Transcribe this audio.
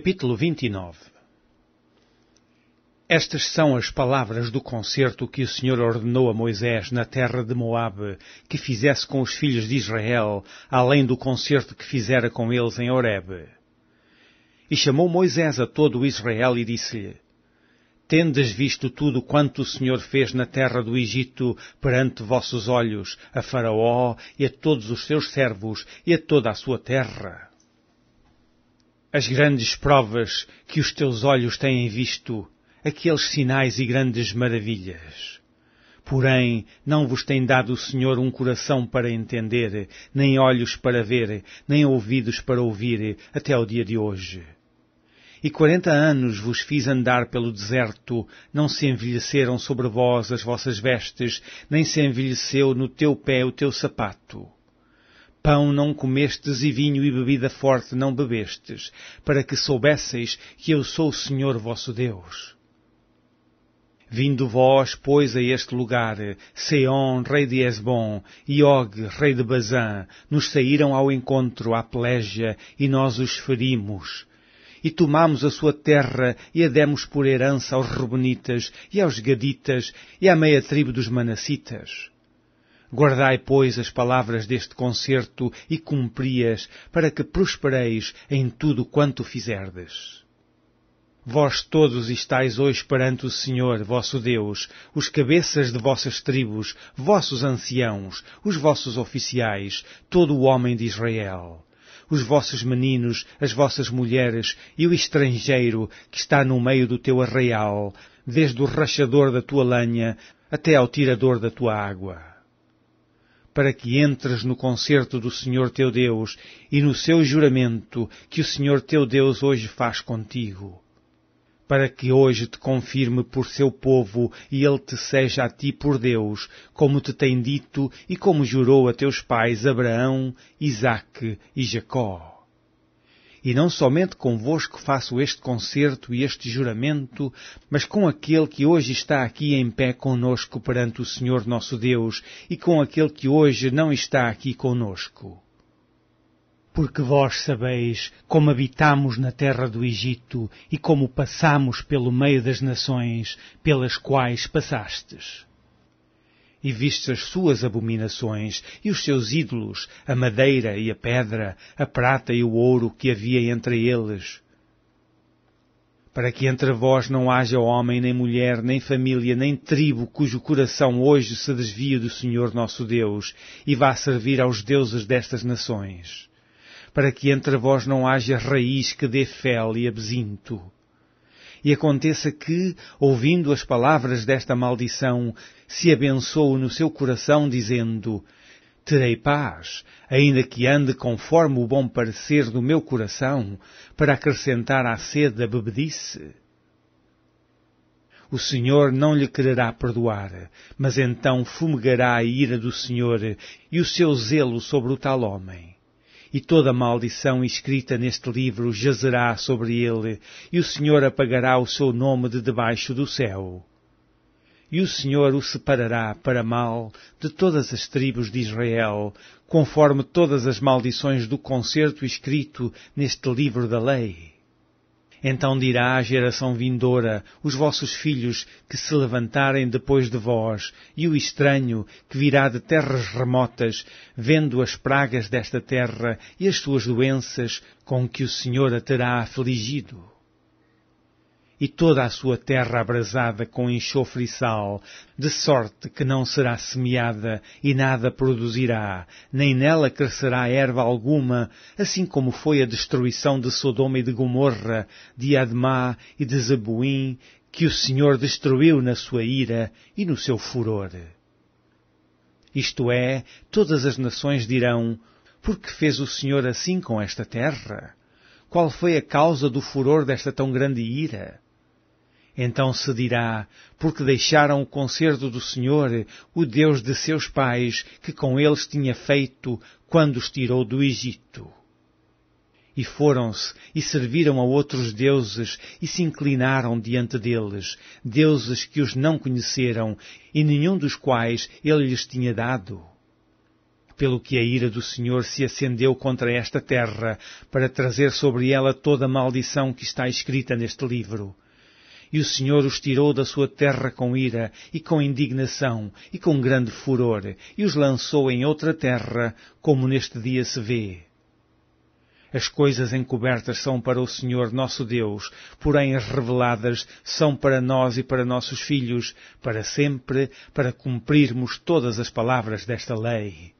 Capítulo 29 Estas são as palavras do concerto que o Senhor ordenou a Moisés na terra de Moabe que fizesse com os filhos de Israel, além do concerto que fizera com eles em Horebe. E chamou Moisés a todo Israel e disse-lhe, Tendes visto tudo quanto o Senhor fez na terra do Egito perante vossos olhos, a Faraó e a todos os seus servos e a toda a sua terra as grandes provas que os teus olhos têm visto, aqueles sinais e grandes maravilhas. Porém, não vos tem dado o Senhor um coração para entender, nem olhos para ver, nem ouvidos para ouvir, até ao dia de hoje. E quarenta anos vos fiz andar pelo deserto, não se envelheceram sobre vós as vossas vestes, nem se envelheceu no teu pé o teu sapato Pão não comestes e vinho e bebida forte não bebestes, para que soubesseis que eu sou o Senhor vosso Deus. Vindo vós, pois, a este lugar, Seon, rei de Esbon, e Og, rei de Bazã, nos saíram ao encontro à peleja, e nós os ferimos. E tomamos a sua terra e a demos por herança aos Rubenitas e aos Gaditas e à meia tribo dos Manassitas Guardai, pois, as palavras deste concerto e cumpri-as, para que prospereis em tudo quanto fizerdes. Vós todos estáis hoje perante o Senhor, vosso Deus, os cabeças de vossas tribos, vossos anciãos, os vossos oficiais, todo o homem de Israel, os vossos meninos, as vossas mulheres e o estrangeiro que está no meio do teu arraial, desde o rachador da tua lenha até ao tirador da tua água para que entres no concerto do Senhor teu Deus e no seu juramento que o Senhor teu Deus hoje faz contigo, para que hoje te confirme por seu povo e ele te seja a ti por Deus, como te tem dito e como jurou a teus pais Abraão, Isaque e Jacó. E não somente convosco faço este concerto e este juramento, mas com aquele que hoje está aqui em pé conosco perante o Senhor nosso Deus e com aquele que hoje não está aqui conosco porque vós sabeis como habitamos na terra do Egito e como passamos pelo meio das nações pelas quais passastes e viste as suas abominações e os seus ídolos, a madeira e a pedra, a prata e o ouro que havia entre eles. Para que entre vós não haja homem, nem mulher, nem família, nem tribo cujo coração hoje se desvie do Senhor nosso Deus e vá servir aos deuses destas nações. Para que entre vós não haja raiz que dê fel e absinto e aconteça que, ouvindo as palavras desta maldição, se abençoe no seu coração, dizendo, Terei paz, ainda que ande conforme o bom parecer do meu coração, para acrescentar à sede a bebedice. O Senhor não lhe quererá perdoar, mas então fumegará a ira do Senhor e o seu zelo sobre o tal homem e toda maldição escrita neste livro jazerá sobre ele, e o Senhor apagará o seu nome de debaixo do céu. E o Senhor o separará para mal de todas as tribos de Israel, conforme todas as maldições do concerto escrito neste livro da lei então dirá à geração vindoura, os vossos filhos que se levantarem depois de vós, e o estranho que virá de terras remotas, vendo as pragas desta terra e as suas doenças com que o Senhor a terá afligido e toda a sua terra abrasada com enxofre e sal, de sorte que não será semeada e nada produzirá, nem nela crescerá erva alguma, assim como foi a destruição de Sodoma e de Gomorra, de Admá e de Zabuim, que o Senhor destruiu na sua ira e no seu furor. Isto é, todas as nações dirão, porque fez o Senhor assim com esta terra? Qual foi a causa do furor desta tão grande ira? Então se dirá, porque deixaram o concerto do Senhor, o Deus de seus pais, que com eles tinha feito quando os tirou do Egito. E foram-se e serviram a outros deuses e se inclinaram diante deles, deuses que os não conheceram e nenhum dos quais ele lhes tinha dado pelo que a ira do Senhor se acendeu contra esta terra, para trazer sobre ela toda a maldição que está escrita neste livro. E o Senhor os tirou da sua terra com ira, e com indignação, e com grande furor, e os lançou em outra terra, como neste dia se vê. As coisas encobertas são para o Senhor nosso Deus, porém reveladas são para nós e para nossos filhos, para sempre, para cumprirmos todas as palavras desta lei.